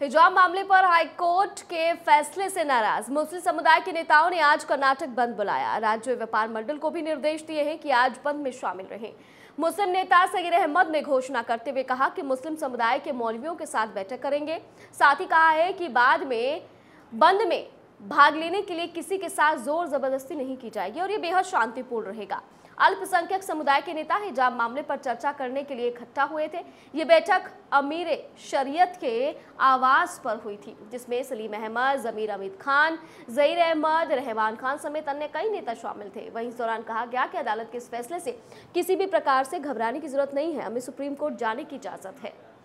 हिजाब मामले पर हाईकोर्ट के फैसले से नाराज मुस्लिम समुदाय के नेताओं ने आज कर्नाटक बंद बुलाया राज्य व्यापार मंडल को भी निर्देश दिए हैं कि आज बंद में शामिल रहें मुस्लिम नेता सगीर अहमद ने घोषणा करते हुए कहा कि मुस्लिम समुदाय के मौलवियों के साथ बैठक करेंगे साथ ही कहा है कि बाद में बंद में भाग लेने के लिए किसी के साथ जोर जबरदस्ती नहीं की जाएगी और ये बेहद शांतिपूर्ण रहेगा अल्पसंख्यक समुदाय के नेता हिजाब मामले पर चर्चा करने के लिए इकट्ठा हुए थे ये बैठक अमीर शरीयत के आवास पर हुई थी जिसमें सलीम अहमद जमीर अमित खान जईर अहमद रहमान खान समेत अन्य कई नेता शामिल थे वहीं इस दौरान कहा गया कि अदालत के इस फैसले से किसी भी प्रकार से घबराने की जरूरत नहीं है हमें सुप्रीम कोर्ट जाने की इजाज़त है